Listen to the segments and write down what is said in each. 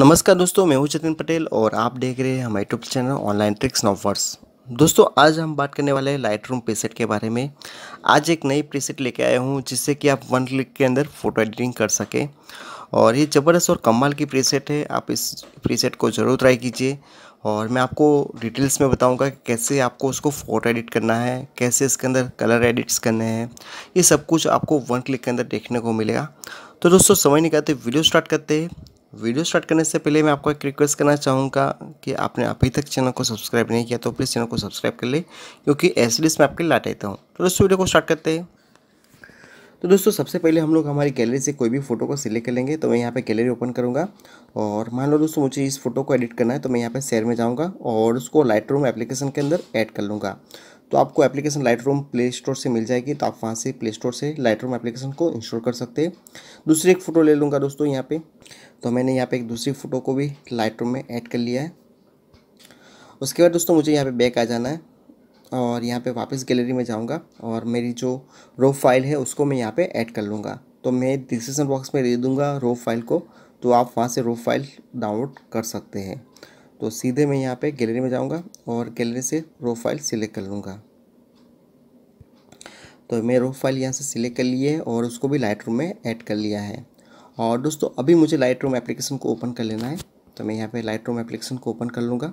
नमस्कार दोस्तों मैं हूं जतिन पटेल और आप देख रहे हैं हमारे YouTube channel online tricks verse दोस्तों आज हम बात करने वाले हैं लाइट रूम प्रीसेट के बारे में आज एक नई प्रीसेट लेके आया हूं जिससे कि आप वन क्लिक के अंदर फ़ोटो एडिटिंग कर सकें और ये ज़बरदस्त और कमाल की प्रीसेट है आप इस प्रीसेट को ज़रूर ट्राई कीजिए और मैं आपको डिटेल्स में बताऊँगा कि कैसे आपको उसको फ़ोटो एडिट करना है कैसे इसके अंदर कलर एडिट्स करने हैं ये सब कुछ आपको वन क्लिक के अंदर देखने को मिलेगा तो दोस्तों समझ नहीं करते वीडियो स्टार्ट करते हैं वीडियो स्टार्ट करने से पहले मैं आपको एक रिक्वेस्ट करना चाहूँगा कि आपने अभी तक चैनल को सब्सक्राइब नहीं किया तो प्लीज़ चैनल को सब्सक्राइब कर ले क्योंकि ऐसे लिस्ट मैं आपके लाट रहता हूँ तो दोस्तों वीडियो को स्टार्ट करते हैं तो दोस्तों सबसे पहले हम लोग हमारी गैलरी से कोई भी फ़ोटो को सिलेक्ट कर लेंगे तो मैं यहाँ पे गैलरी ओपन करूँगा और मान लो दोस्तों मुझे इस फोटो को एडिट करना है तो मैं यहाँ पे शेयर में जाऊँगा और उसको लाइट रूम एप्लीकेशन के अंदर ऐड कर लूँगा तो आपको application Lightroom play store से मिल जाएगी तो आप वहाँ से प्ले स्टोर से लाइट रूम एप्लीकेशन को इंस्टॉल कर सकते हैं दूसरी एक फ़ोटो ले लूँगा दोस्तों यहाँ पे तो मैंने यहाँ पे एक दूसरी फ़ोटो को भी लाइट रूम में ऐड कर लिया है उसके बाद दोस्तों मुझे यहाँ पे बैक आ जाना है और यहाँ पर वापस गैलरी में जाऊँगा और मेरी जो रो फाइल है उसको मैं यहाँ पर ऐड कर लूँगा तो मैं डिस्क्रिप्सन बॉक्स में दे दूँगा रो फाइल को तो आप वहाँ से रो फाइल डाउनलोड कर सकते हैं तो सीधे मैं यहाँ पे गैलरी में जाऊँगा और गैलरी से प्रोफाइल सिलेक्ट कर लूँगा तो मैं रो फाइल यहाँ से सिलेक्ट कर लिए है और उसको भी लाइट में ऐड कर लिया है और दोस्तों अभी मुझे लाइट एप्लीकेशन को ओपन कर लेना है तो मैं यहाँ पर लाइट एप्लीकेशन को ओपन कर लूँगा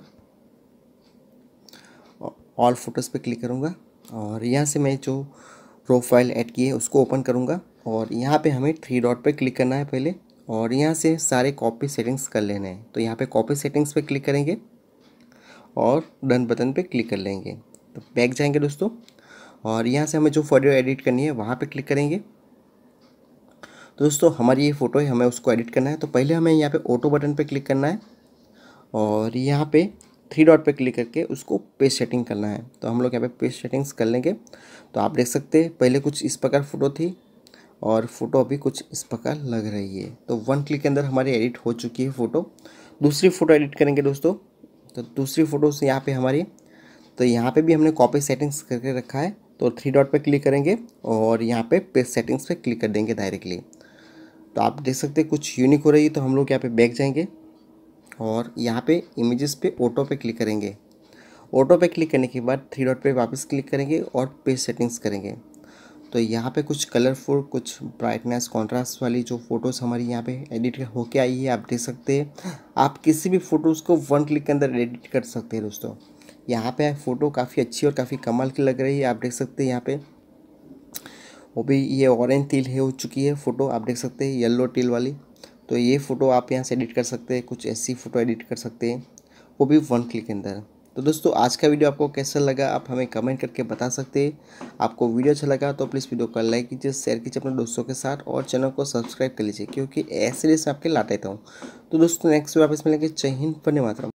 ऑल फोटोज़ पर क्लिक करूँगा और यहाँ से मैं जो प्रोफाइल ऐड की है उसको ओपन करूँगा और यहाँ पे हमें थ्री डॉट पे क्लिक करना है पहले और यहाँ से सारे कॉपी सेटिंग्स कर लेने हैं तो यहाँ पे कॉपी सेटिंग्स पे क्लिक करेंगे और डन बटन पे क्लिक कर लेंगे तो बैक जाएंगे दोस्तों और यहाँ से हमें जो फोटो एडिट करनी है वहाँ पे क्लिक करेंगे तो दोस्तों हमारी ये फ़ोटो है हमें उसको एडिट करना है तो पहले हमें यहाँ पर ऑटो बटन पर क्लिक करना है और यहाँ पर थ्री डॉट पे क्लिक करके उसको पेज सेटिंग करना है तो हम लोग यहाँ पे पेज सेटिंग्स कर लेंगे तो आप देख सकते हैं पहले कुछ इस प्रकार फ़ोटो थी और फ़ोटो अभी कुछ इस प्रकार लग रही है तो वन क्लिक के अंदर हमारी एडिट हो चुकी है फ़ोटो दूसरी फ़ोटो एडिट करेंगे दोस्तों तो दूसरी फ़ोटो से यहाँ पे हमारी तो यहाँ पे भी हमने कॉपी सेटिंग्स करके रखा है तो थ्री डॉट पे क्लिक करेंगे और यहाँ पे पेज सेटिंग्स पे क्लिक कर देंगे डायरेक्टली तो आप देख सकते हैं कुछ यूनिक हो रही है तो हम लोग यहाँ पे बैक जाएंगे और यहाँ पे इमेजेस पे ऑटो पे क्लिक करेंगे ऑटो पे क्लिक करने के बाद थ्री डॉट पे वापस क्लिक करेंगे और पेज सेटिंग्स करेंगे तो यहाँ पे कुछ कलरफुल कुछ ब्राइटनेस कंट्रास्ट वाली जो फ़ोटोज़ हमारी यहाँ पे एडिट होके आई है आप देख सकते हैं आप किसी भी फ़ोटोज़ को वन क्लिक के अंदर एडिट कर सकते हैं दोस्तों यहाँ पे फ़ोटो काफ़ी अच्छी और काफ़ी कमाल की लग रही है आप देख सकते हैं यहाँ पे वो भी ये ऑरेंज तिल है हो चुकी है फ़ोटो आप देख सकते हैं येल्लो टिल वाली तो ये फ़ोटो आप यहाँ से एडिट कर सकते हैं कुछ ऐसी फ़ोटो एडिट कर सकते हैं वो भी वन क्लिक के अंदर तो दोस्तों आज का वीडियो आपको कैसा लगा आप हमें कमेंट करके बता सकते हैं आपको वीडियो अच्छा लगा तो प्लीज़ वीडियो को लाइक कीजिए शेयर कीजिए अपने दोस्तों के साथ और चैनल को सब्सक्राइब कर लीजिए क्योंकि ऐसे रेस आपके लाता रहता हूँ तो दोस्तों नेक्स्ट वीडियो आप इसमें लगे चहन हिंद पन्ने